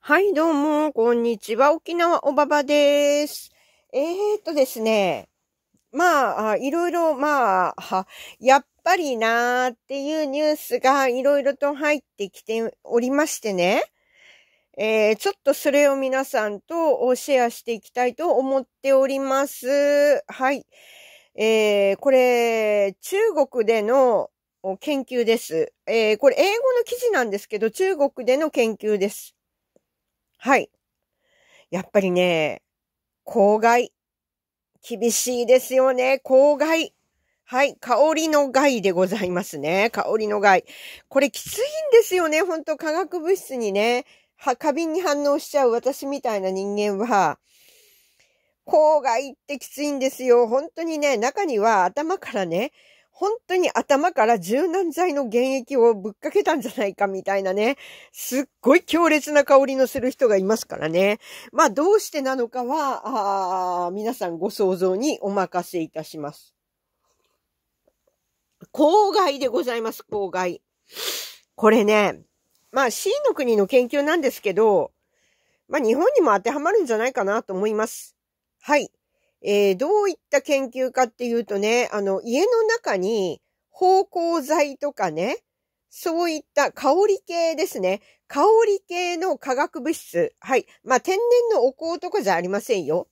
はい、どうも、こんにちは。沖縄おばばです。えー、っとですね。まあ、いろいろ、まあ、やっぱりなーっていうニュースがいろいろと入ってきておりましてね。えー、ちょっとそれを皆さんとシェアしていきたいと思っております。はい。えー、これ、中国での研究です。えー、これ英語の記事なんですけど、中国での研究です。はい。やっぱりね、公害。厳しいですよね。公害。はい。香りの害でございますね。香りの害。これきついんですよね。ほんと化学物質にね、花瓶に反応しちゃう私みたいな人間は、公害ってきついんですよ。本当にね、中には頭からね、本当に頭から柔軟剤の原液をぶっかけたんじゃないかみたいなね、すっごい強烈な香りのする人がいますからね。まあどうしてなのかは、あ皆さんご想像にお任せいたします。郊外でございます、郊外。これね、まあ C の国の研究なんですけど、まあ日本にも当てはまるんじゃないかなと思います。はい。えー、どういった研究かっていうとね、あの、家の中に芳香剤とかね、そういった香り系ですね。香り系の化学物質。はい。まあ、天然のお香とかじゃありませんよ。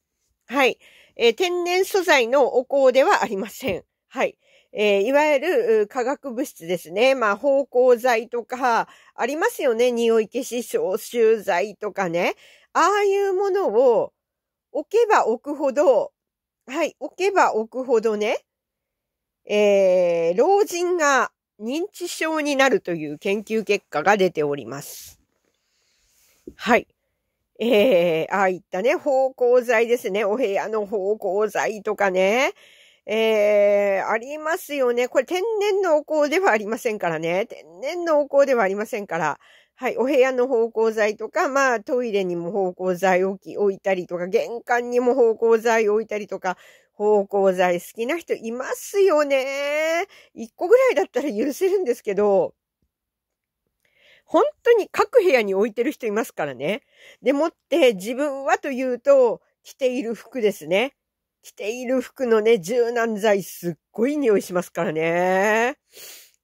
はい。えー、天然素材のお香ではありません。はい。えー、いわゆる化学物質ですね。まあ、芳香剤とか、ありますよね。匂い消し消臭剤とかね。ああいうものを置けば置くほど、はい、置けば置くほどね、えー、老人が認知症になるという研究結果が出ております。はい。えー、ああいったね、芳香剤ですね。お部屋の芳香剤とかね。えー、ありますよね。これ天然のお香ではありませんからね。天然のお香ではありませんから。はい、お部屋の芳香剤とか、まあトイレにも芳香剤置き、置いたりとか、玄関にも芳香剤置いたりとか、芳香剤好きな人いますよね。一個ぐらいだったら許せるんですけど、本当に各部屋に置いてる人いますからね。でもって自分はというと、着ている服ですね。着ている服のね、柔軟剤すっごい匂いしますからね。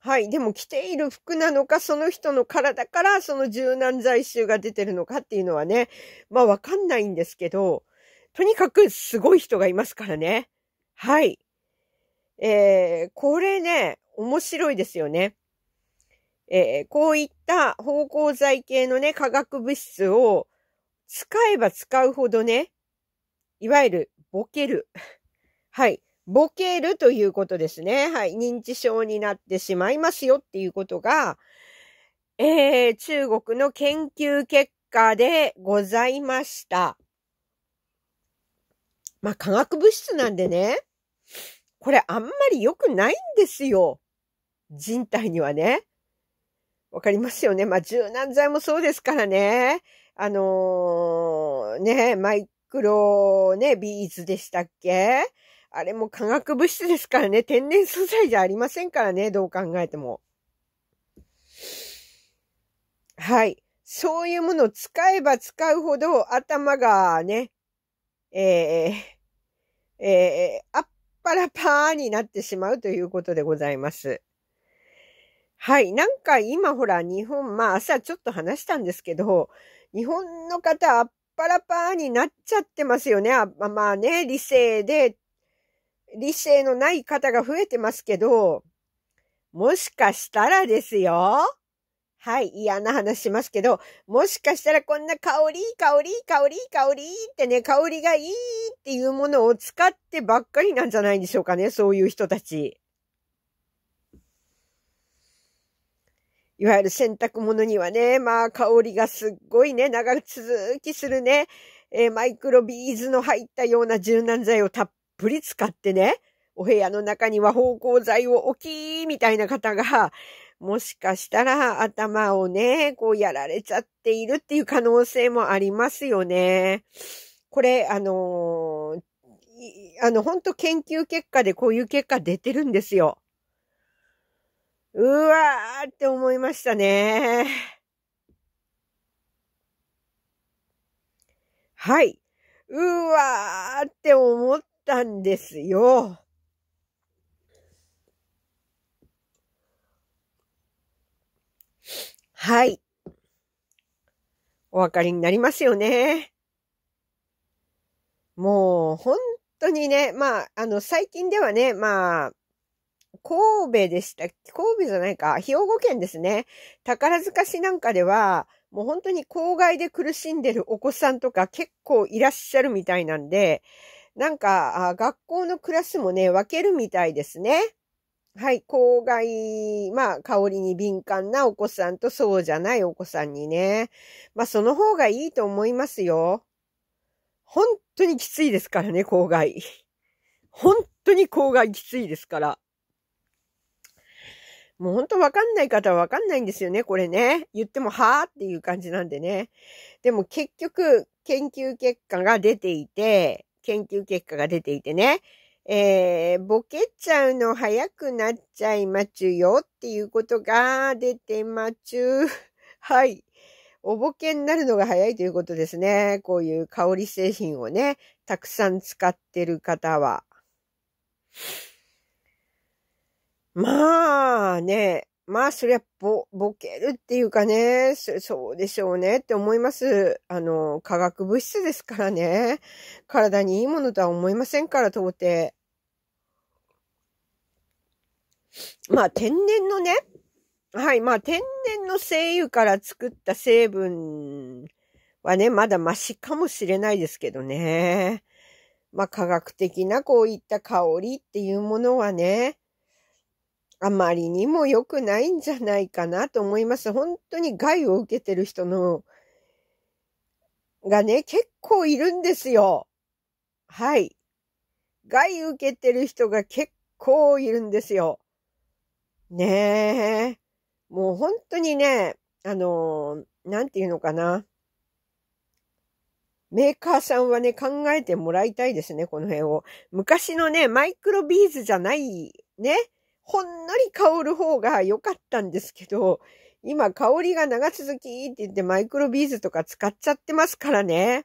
はい。でも着ている服なのか、その人の体からその柔軟剤臭が出てるのかっていうのはね、まあわかんないんですけど、とにかくすごい人がいますからね。はい。えー、これね、面白いですよね。えー、こういった芳香剤系のね、化学物質を使えば使うほどね、いわゆるボケる。はい。ボケるということですね。はい。認知症になってしまいますよっていうことが、えー、中国の研究結果でございました。まあ、化学物質なんでね、これあんまり良くないんですよ。人体にはね。わかりますよね。まあ、柔軟剤もそうですからね。あのー、ね、マイクロね、ビーズでしたっけあれも化学物質ですからね、天然素材じゃありませんからね、どう考えても。はい。そういうものを使えば使うほど頭がね、えー、えー、あっぱらぱーになってしまうということでございます。はい。なんか今ほら日本、まあ朝ちょっと話したんですけど、日本の方あっぱらぱーになっちゃってますよね。あまあね、理性で理性のない方が増えてますけど、もしかしたらですよ。はい、嫌な話しますけど、もしかしたらこんな香り、香り、香り、香りってね、香りがいいっていうものを使ってばっかりなんじゃないでしょうかね、そういう人たち。いわゆる洗濯物にはね、まあ香りがすっごいね、長続きするね、えー、マイクロビーズの入ったような柔軟剤をたっぷり使ってね、お部屋の中には芳香剤を置き、みたいな方が、もしかしたら頭をね、こうやられちゃっているっていう可能性もありますよね。これ、あのー、あの、本当研究結果でこういう結果出てるんですよ。うわーって思いましたね。はい。うわーって思っったんですよ。はい。お分かりになりますよね。もう、本当にね、まあ、あの、最近ではね、まあ、神戸でした。神戸じゃないか。兵庫県ですね。宝塚市なんかでは、もう本当に公害で苦しんでるお子さんとか結構いらっしゃるみたいなんで、なんか、あ学校のクラスもね、分けるみたいですね。はい、公害、まあ、香りに敏感なお子さんとそうじゃないお子さんにね。まあ、その方がいいと思いますよ。本当にきついですからね、公害。本当に公害きついですから。もう本当わかんない方はわかんないんですよね、これね。言ってもはーっていう感じなんでね。でも結局、研究結果が出ていて、研究結果が出ていてね、えー、ボケちゃうの早くなっちゃいまちゅよっていうことが出てまちゅ。はい。おぼけになるのが早いということですね。こういう香り製品をね、たくさん使ってる方は。まあね、まあ、そりゃ、ぼ、ぼけるっていうかね、そうでしょうねって思います。あの、化学物質ですからね。体にいいものとは思いませんから、到底。まあ、天然のね、はい、まあ、天然の精油から作った成分はね、まだマシかもしれないですけどね。まあ、科学的なこういった香りっていうものはね、あまりにも良くないんじゃないかなと思います。本当に害を受けてる人の、がね、結構いるんですよ。はい。害受けてる人が結構いるんですよ。ねえ。もう本当にね、あのなんていうのかな。メーカーさんはね、考えてもらいたいですね、この辺を。昔のね、マイクロビーズじゃない、ね。ほんのり香る方が良かったんですけど、今香りが長続きって言ってマイクロビーズとか使っちゃってますからね。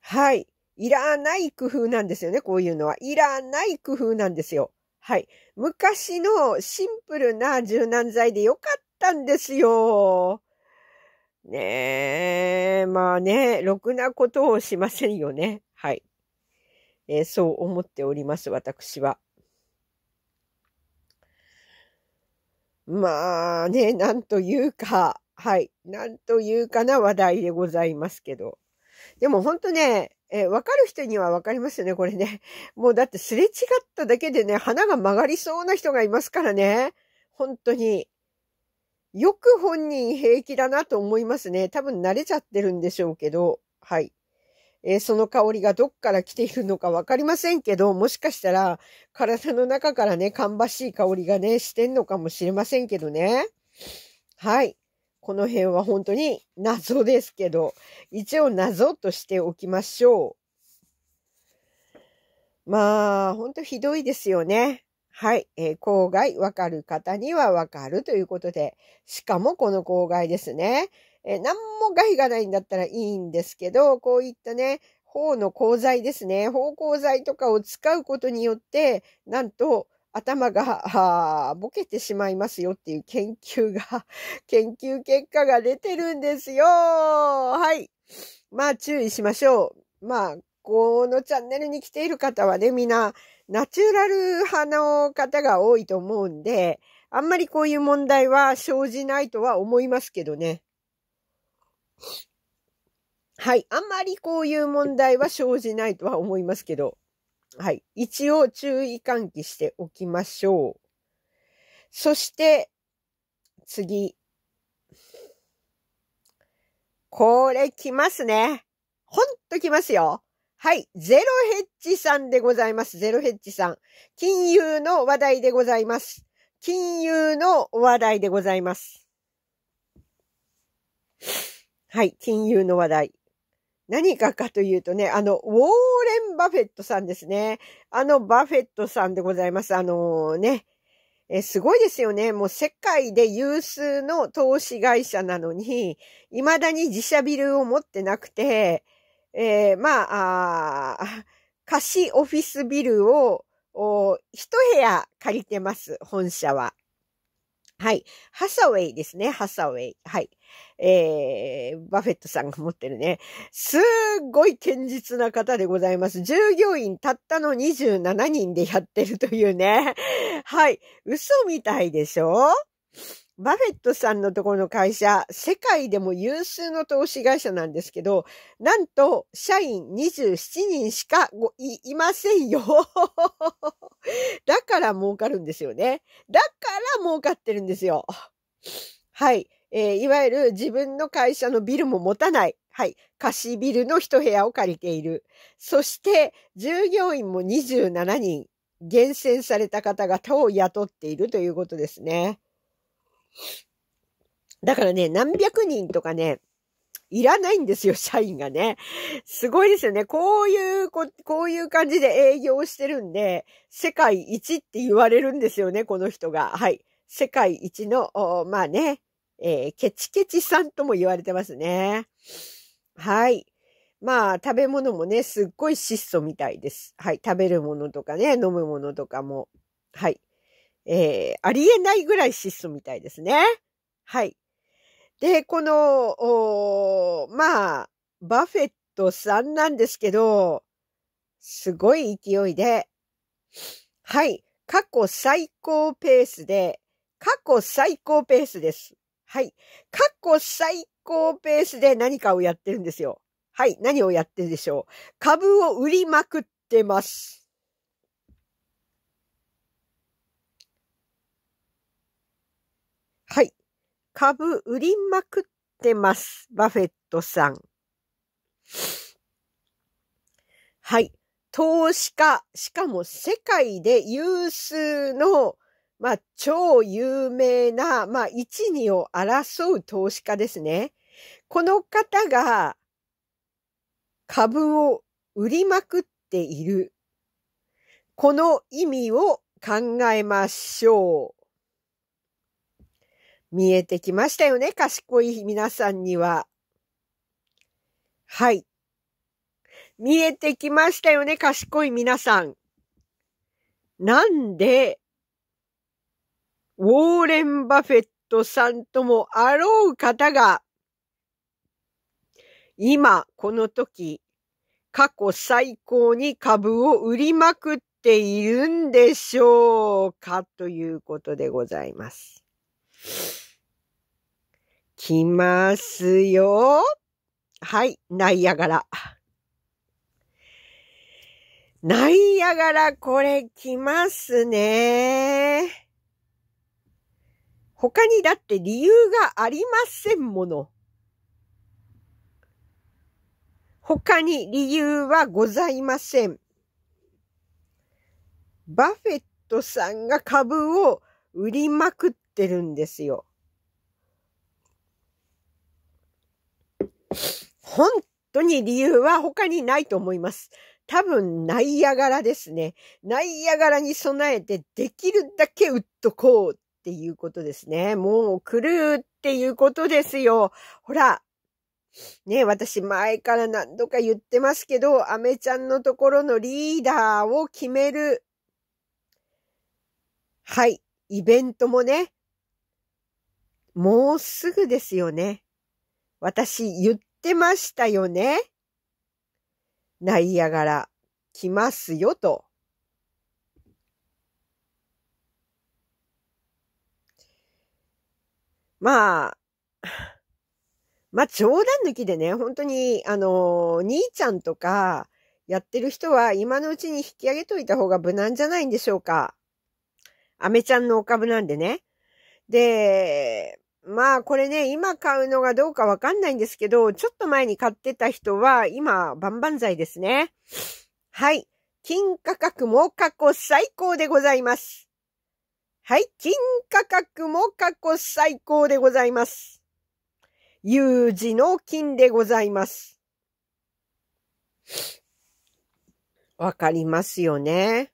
はい。いらない工夫なんですよね、こういうのは。いらない工夫なんですよ。はい。昔のシンプルな柔軟剤で良かったんですよ。ねえ、まあね、ろくなことをしませんよね。はい。えー、そう思っております、私は。まあね、なんというか、はい、なんというかな話題でございますけど。でも本当ね、えー、わかる人にはわかりますよね、これね。もうだってすれ違っただけでね、鼻が曲がりそうな人がいますからね。本当に。よく本人平気だなと思いますね。多分慣れちゃってるんでしょうけど。はい。えー、その香りがどっから来ているのかわかりませんけど、もしかしたら体の中からね、芳しい香りがね、してんのかもしれませんけどね。はい。この辺は本当に謎ですけど、一応謎としておきましょう。まあ、本当ひどいですよね。はい。えー、郊外わかる方にはわかるということで、しかもこの郊外ですね。えー、何も害がないんだったらいいんですけど、こういったね、方の鋼材ですね。方鋼材とかを使うことによって、なんと、頭がボケてしまいますよっていう研究が、研究結果が出てるんですよはい。まあ注意しましょう。まあ、このチャンネルに来ている方はね、みんなナチュラル派の方が多いと思うんで、あんまりこういう問題は生じないとは思いますけどね。はい。あんまりこういう問題は生じないとは思いますけど、はい。一応注意喚起しておきましょう。そして、次。これ来ますね。ほんと来ますよ。はい。ゼロヘッジさんでございます。ゼロヘッジさん。金融の話題でございます。金融の話題でございます。はい、金融の話題。何かかというとね、あの、ウォーレン・バフェットさんですね。あの、バフェットさんでございます。あのー、ね。え、すごいですよね。もう世界で有数の投資会社なのに、未だに自社ビルを持ってなくて、えー、まあ貸しオフィスビルを、一部屋借りてます、本社は。はい。ハサウェイですね。ハサウェイ。はい。えー、バフェットさんが持ってるね。すっごい堅実な方でございます。従業員たったの27人でやってるというね。はい。嘘みたいでしょバフェットさんのところの会社、世界でも有数の投資会社なんですけど、なんと社員27人しかいませんよ。だから儲かるんですよね。だから儲かってるんですよ。はい。えー、いわゆる自分の会社のビルも持たない。はい。貸しビルの一部屋を借りている。そして、従業員も27人、厳選された方々を雇っているということですね。だからね、何百人とかね、いらないんですよ、社員がね。すごいですよね。こういうこ、こういう感じで営業してるんで、世界一って言われるんですよね、この人が。はい。世界一の、まあね、えー、ケチケチさんとも言われてますね。はい。まあ、食べ物もね、すっごい質素みたいです。はい。食べるものとかね、飲むものとかも。はい。えー、ありえないぐらい質素みたいですね。はい。で、この、まあ、バフェットさんなんですけど、すごい勢いで、はい。過去最高ペースで、過去最高ペースです。はい。過去最高ペースで何かをやってるんですよ。はい。何をやってるでしょう。株を売りまくってます。はい。株売りまくってます。バフェットさん。はい。投資家、しかも世界で有数の、まあ、超有名な、まあ、1、2を争う投資家ですね。この方が株を売りまくっている。この意味を考えましょう。見えてきましたよね、賢い皆さんには。はい。見えてきましたよね、賢い皆さん。なんで、ウォーレン・バフェットさんともあろう方が、今、この時、過去最高に株を売りまくっているんでしょうかということでございます。来ますよ。はい、ナイアガラ。ナイアガラ、これ来ますね。他にだって理由がありませんもの。他に理由はございません。バフェットさんが株を売りまくっってるんですよ。本当に理由は他にないと思います。多分、ナイアガラですね。ナイアガラに備えてできるだけ打っとこうっていうことですね。もう来るっていうことですよ。ほら、ね、私前から何度か言ってますけど、アメちゃんのところのリーダーを決める。はい、イベントもね、もうすぐですよね。私言ってましたよね。ナイアガラ来ますよと。まあ、まあ冗談抜きでね、本当に、あの、兄ちゃんとかやってる人は今のうちに引き上げといた方が無難じゃないんでしょうか。アメちゃんのお株なんでね。で、まあこれね、今買うのがどうかわかんないんですけど、ちょっと前に買ってた人は今、万々歳ですね。はい。金価格も過去最高でございます。はい。金価格も過去最高でございます。有事の金でございます。わかりますよね。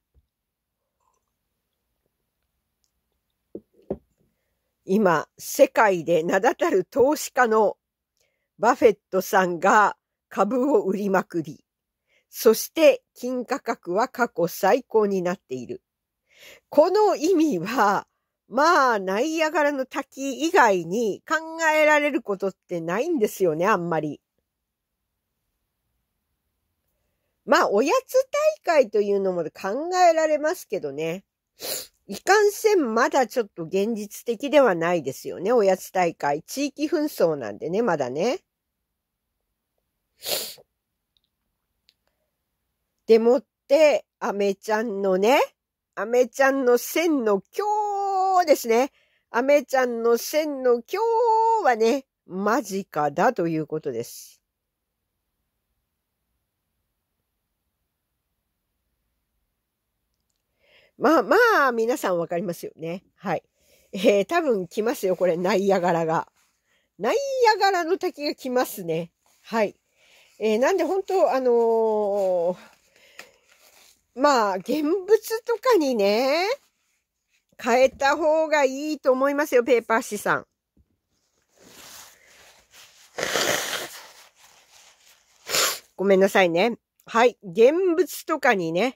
今、世界で名だたる投資家のバフェットさんが株を売りまくり、そして金価格は過去最高になっている。この意味は、まあ、ナイアガラの滝以外に考えられることってないんですよね、あんまり。まあ、おやつ大会というのも考えられますけどね。いかんせんまだちょっと現実的ではないですよね。おやつ大会。地域紛争なんでね、まだね。でもって、アメちゃんのね、アメちゃんの線の今日ですね。アメちゃんの線の今日はね、間近だということです。まあまあ、皆さんわかりますよね。はい。えー、多分来ますよ、これ、ナイアガラが。ナイアガラの滝が来ますね。はい。えー、なんで本当、あのー、まあ、現物とかにね、変えた方がいいと思いますよ、ペーパー資産。ごめんなさいね。はい。現物とかにね、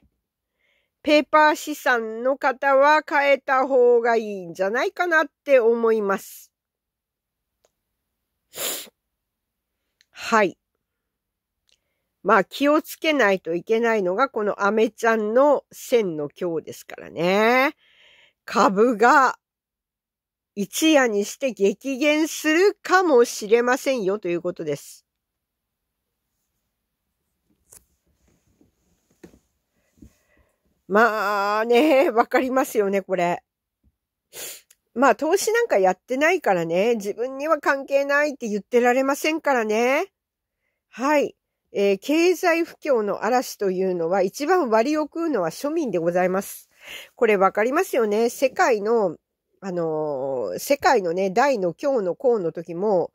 ペーパー資産の方は変えた方がいいんじゃないかなって思います。はい。まあ気をつけないといけないのがこのアメちゃんの線の今日ですからね。株が一夜にして激減するかもしれませんよということです。まあね、わかりますよね、これ。まあ投資なんかやってないからね、自分には関係ないって言ってられませんからね。はい。えー、経済不況の嵐というのは一番割を食うのは庶民でございます。これわかりますよね。世界の、あのー、世界のね、大の今日のうの時も、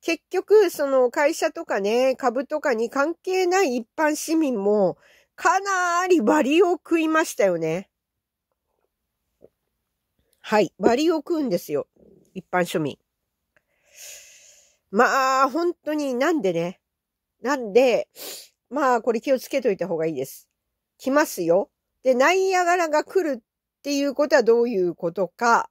結局、その会社とかね、株とかに関係ない一般市民も、かなりバリを食いましたよね。はい。バリを食うんですよ。一般庶民。まあ、本当になんでね。なんで、まあ、これ気をつけといた方がいいです。来ますよ。で、ナイアガラが来るっていうことはどういうことか、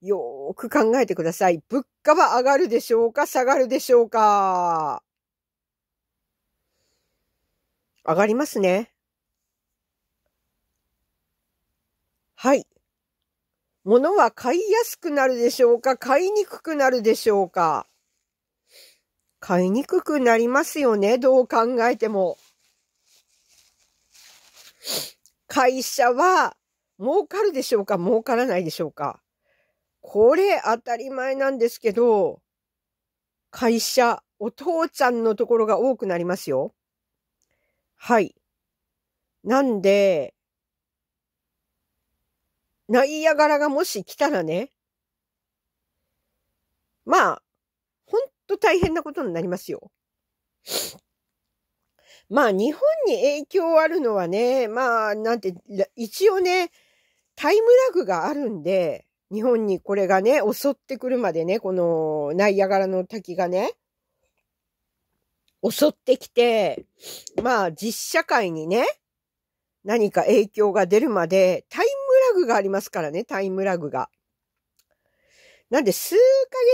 よーく考えてください。物価は上がるでしょうか下がるでしょうか上がりますね。はい。物は買いやすくなるでしょうか買いにくくなるでしょうか買いにくくなりますよね。どう考えても。会社は儲かるでしょうか儲からないでしょうかこれ当たり前なんですけど、会社、お父ちゃんのところが多くなりますよ。はい。なんで、ナイアガラがもし来たらね、まあ、ほんと大変なことになりますよ。まあ、日本に影響あるのはね、まあ、なんて、一応ね、タイムラグがあるんで、日本にこれがね、襲ってくるまでね、このナイアガラの滝がね、襲ってきて、まあ、実社会にね、何か影響が出るまで、タイムグがありますからね、タイムラグが。なんで数ヶ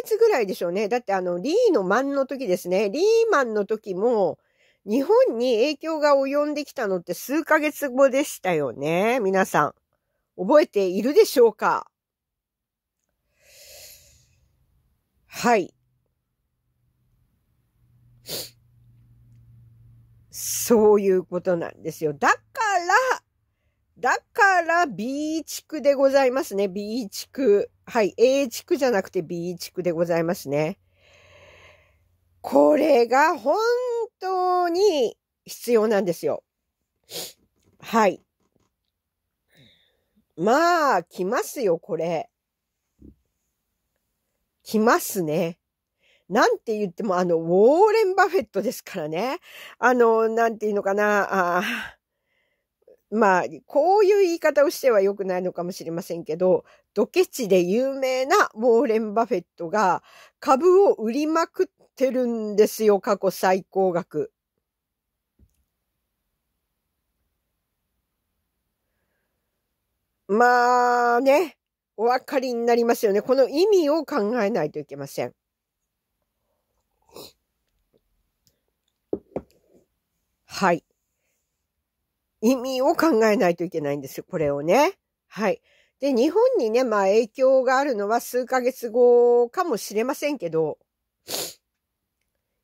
月ぐらいでしょうね。だってあの、リーのマンの時ですね。リーマンの時も、日本に影響が及んできたのって数ヶ月後でしたよね。皆さん。覚えているでしょうかはい。そういうことなんですよ。だから、だから B 地区でございますね。B 地区。はい。A 地区じゃなくて B 地区でございますね。これが本当に必要なんですよ。はい。まあ、来ますよ、これ。来ますね。なんて言っても、あの、ウォーレン・バフェットですからね。あの、なんて言うのかな。あまあ、こういう言い方をしては良くないのかもしれませんけど、ドケチで有名なウォーレン・バフェットが株を売りまくってるんですよ、過去最高額。まあね、お分かりになりますよね。この意味を考えないといけません。はい。意味を考えないといけないんですよ。これをね。はい。で、日本にね、まあ影響があるのは数ヶ月後かもしれませんけど、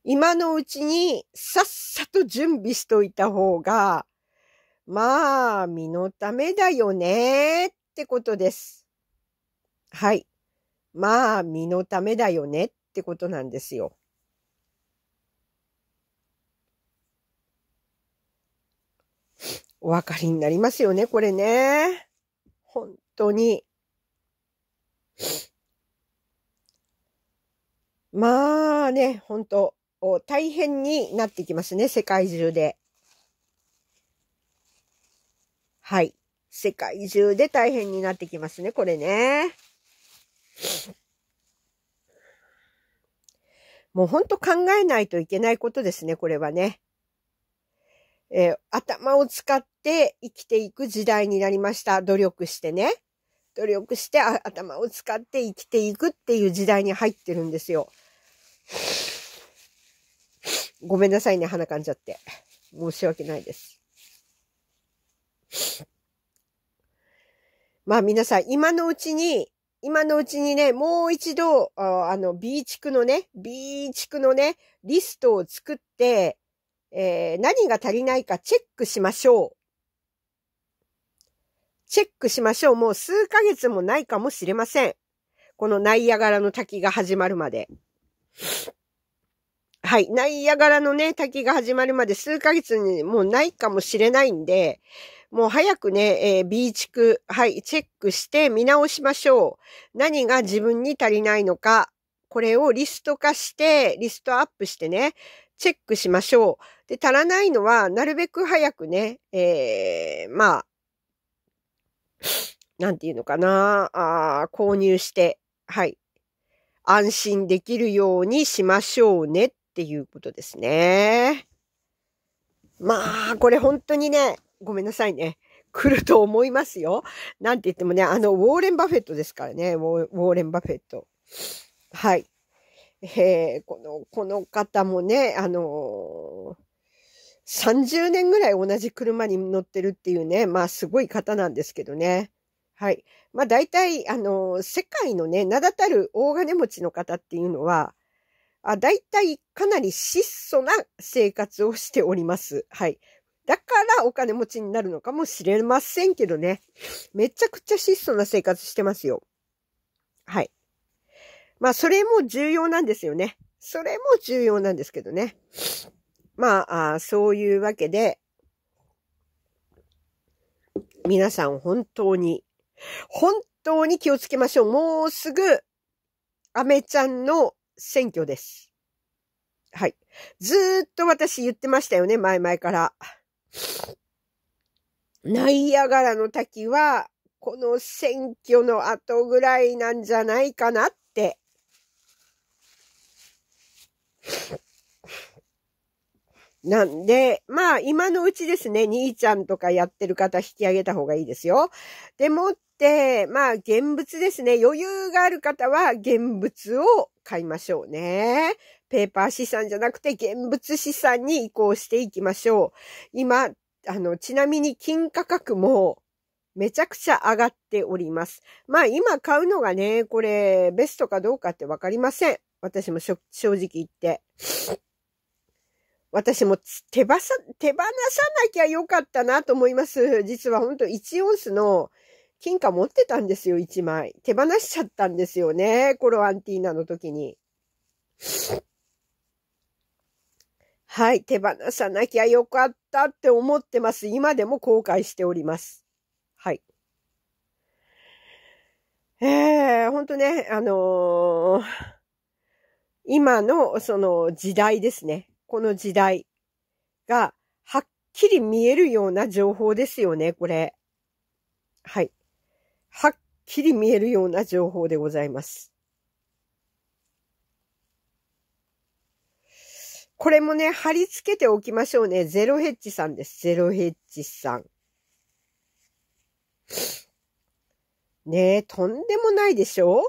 今のうちにさっさと準備しといた方が、まあ、身のためだよねってことです。はい。まあ、身のためだよねってことなんですよ。お分かりになりますよね、これね。本当に。まあね、本当大変になってきますね、世界中で。はい。世界中で大変になってきますね、これね。もう本当考えないといけないことですね、これはね。えー、頭を使って生きていく時代になりました。努力してね。努力して頭を使って生きていくっていう時代に入ってるんですよ。ごめんなさいね、鼻噛んじゃって。申し訳ないです。まあ皆さん、今のうちに、今のうちにね、もう一度、あの、B 地区のね、B 地区のね、リストを作って、えー、何が足りないかチェックしましょう。チェックしましょう。もう数ヶ月もないかもしれません。このナイアガラの滝が始まるまで。はい。ナイアガラのね、滝が始まるまで数ヶ月にもうないかもしれないんで、もう早くね、えー、B 地区、はい、チェックして見直しましょう。何が自分に足りないのか、これをリスト化して、リストアップしてね、チェックしましょう。で、足らないのは、なるべく早くね、えー、まあ、なんていうのかな、あ購入して、はい、安心できるようにしましょうねっていうことですね。まあ、これ本当にね、ごめんなさいね。来ると思いますよ。なんて言ってもね、あの、ウォーレン・バフェットですからね、ウォーレン・バフェット。はい。えー、この、この方もね、あのー30年ぐらい同じ車に乗ってるっていうね、まあすごい方なんですけどね。はい。まあ大体、あの、世界のね、名だたる大金持ちの方っていうのは、あ大体かなり質素な生活をしております。はい。だからお金持ちになるのかもしれませんけどね。めちゃくちゃ質素な生活してますよ。はい。まあ、それも重要なんですよね。それも重要なんですけどね。まあ、そういうわけで、皆さん本当に、本当に気をつけましょう。もうすぐ、アメちゃんの選挙です。はい。ずーっと私言ってましたよね、前々から。ナイアガラの滝は、この選挙の後ぐらいなんじゃないかなって。なんで、まあ今のうちですね、兄ちゃんとかやってる方引き上げた方がいいですよ。でもって、まあ現物ですね、余裕がある方は現物を買いましょうね。ペーパー資産じゃなくて現物資産に移行していきましょう。今、あの、ちなみに金価格もめちゃくちゃ上がっております。まあ今買うのがね、これベストかどうかってわかりません。私も正直言って。私も手ばさ、手放さなきゃよかったなと思います。実は本当1オンスの金貨持ってたんですよ、1枚。手放しちゃったんですよね。コロアンティーナの時に。はい、手放さなきゃよかったって思ってます。今でも後悔しております。はい。ええー、ほんとね、あのー、今のその時代ですね。この時代がはっきり見えるような情報ですよね、これ。はい。はっきり見えるような情報でございます。これもね、貼り付けておきましょうね。ゼロヘッジさんです。ゼロヘッジさん。ねえ、とんでもないでしょ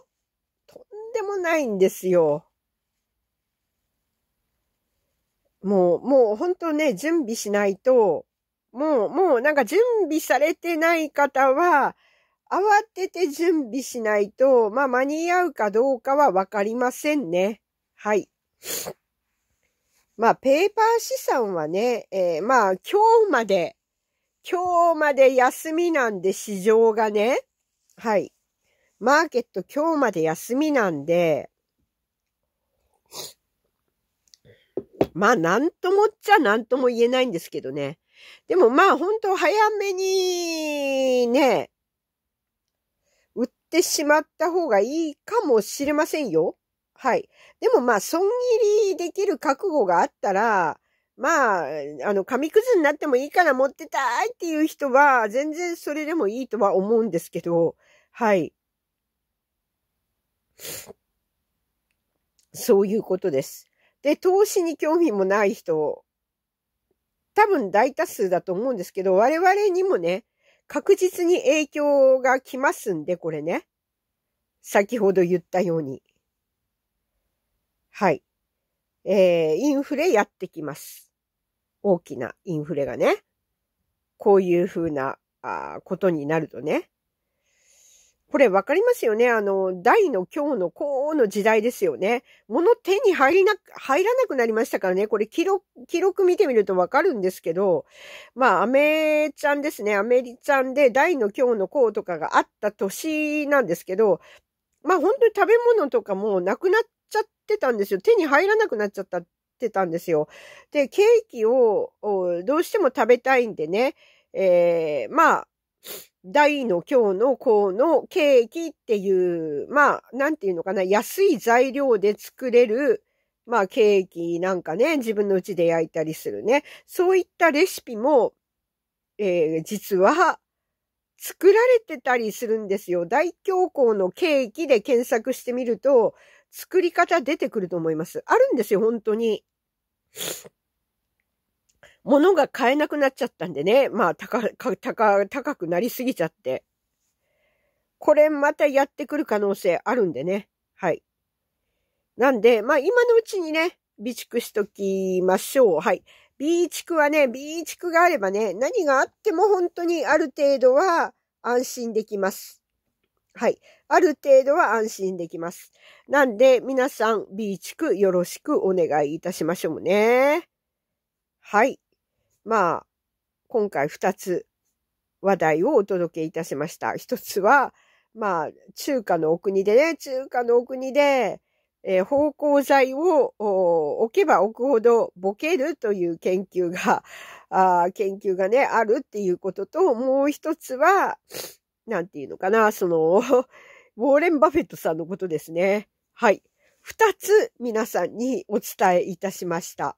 とんでもないんですよ。もう、もう本当ね、準備しないと、もう、もうなんか準備されてない方は、慌てて準備しないと、まあ間に合うかどうかはわかりませんね。はい。まあ、ペーパー資産はね、えー、まあ、今日まで、今日まで休みなんで市場がね、はい。マーケット今日まで休みなんで、まあ、なんともっちゃなんとも言えないんですけどね。でもまあ、本当早めに、ね、売ってしまった方がいいかもしれませんよ。はい。でもまあ、損切りできる覚悟があったら、まあ、あの、紙くずになってもいいから持ってたいっていう人は、全然それでもいいとは思うんですけど、はい。そういうことです。で、投資に興味もない人、多分大多数だと思うんですけど、我々にもね、確実に影響が来ますんで、これね。先ほど言ったように。はい。えー、インフレやってきます。大きなインフレがね。こういうふうなあことになるとね。これわかりますよねあの、大の今日のこうの時代ですよね。物手に入りな、入らなくなりましたからね。これ記録、記録見てみるとわかるんですけど、まあ、アメちゃんですね。アメリちゃんで大の今日のこうとかがあった年なんですけど、まあ本当に食べ物とかもなくなっちゃってたんですよ。手に入らなくなっちゃったってたんですよ。で、ケーキをどうしても食べたいんでね、えー、まあ、大の今日のこのケーキっていう、まあ、なんていうのかな、安い材料で作れる、まあ、ケーキなんかね、自分の家で焼いたりするね。そういったレシピも、えー、実は、作られてたりするんですよ。大恐慌のケーキで検索してみると、作り方出てくると思います。あるんですよ、本当に。物が買えなくなっちゃったんでね。まあ、高、高、高くなりすぎちゃって。これまたやってくる可能性あるんでね。はい。なんで、まあ今のうちにね、備蓄しときましょう。はい。B 地区はね、B 地区があればね、何があっても本当にある程度は安心できます。はい。ある程度は安心できます。なんで、皆さん B 地区よろしくお願いいたしましょうね。はい。まあ、今回2つ話題をお届けいたしました。1つは、まあ、中華のお国でね、中華のお国で、えー、芳香剤を置けば置くほどボケるという研究が、あ研究がね、あるっていうことと、もう一つは、なんていうのかな、その、ウォーレン・バフェットさんのことですね。はい。二つ皆さんにお伝えいたしました。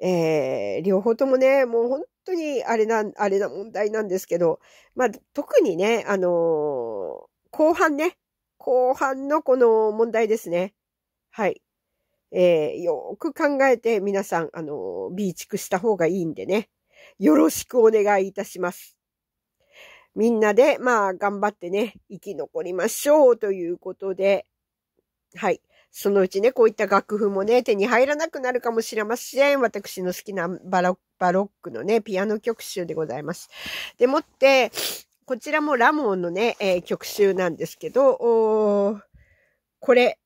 えー、両方ともね、もう本当にあれな、あれな問題なんですけど、まあ、特にね、あのー、後半ね、後半のこの問題ですね。はい。えー、よく考えて皆さん、あのー、備蓄した方がいいんでね、よろしくお願いいたします。みんなで、まあ、頑張ってね、生き残りましょうということで、はい。そのうちね、こういった楽譜もね、手に入らなくなるかもしれません。私の好きなバロックのね、ピアノ曲集でございます。でもって、こちらもラモンのね、えー、曲集なんですけど、これ、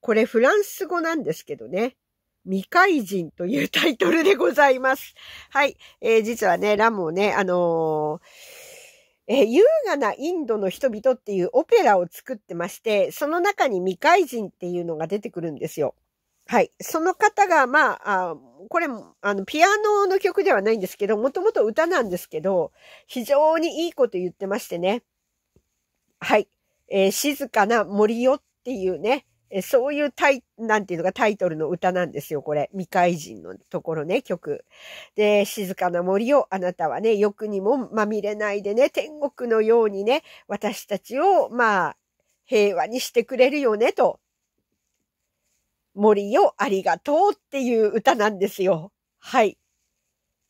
これフランス語なんですけどね。未開人というタイトルでございます。はい。えー、実はね、ラモンね、あのーえー、優雅なインドの人々っていうオペラを作ってまして、その中に未開人っていうのが出てくるんですよ。はい。その方が、まあ、あこれ、あの、ピアノの曲ではないんですけど、もともと歌なんですけど、非常にいいこと言ってましてね。はい。えー、静かな森よっていうね、えそういうタイ、なんていうのがタイトルの歌なんですよ、これ。未開人のところね、曲。で、静かな森をあなたはね、欲にもまみれないでね、天国のようにね、私たちを、まあ、平和にしてくれるよね、と。森をありがとうっていう歌なんですよ。はい。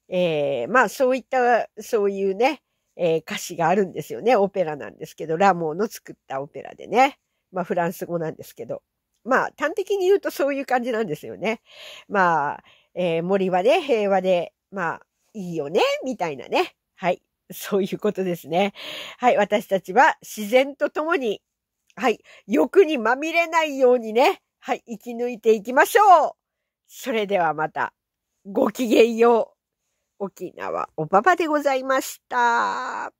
えー、まあ、そういった、そういうね、えー、歌詞があるんですよね。オペラなんですけど、ラモーの作ったオペラでね。まあ、フランス語なんですけど。まあ、端的に言うとそういう感じなんですよね。まあ、えー、森はね、平和で、まあ、いいよね、みたいなね。はい。そういうことですね。はい。私たちは自然と共に、はい。欲にまみれないようにね、はい。生き抜いていきましょう。それではまた、ごきげんよう。沖縄おばばでございました。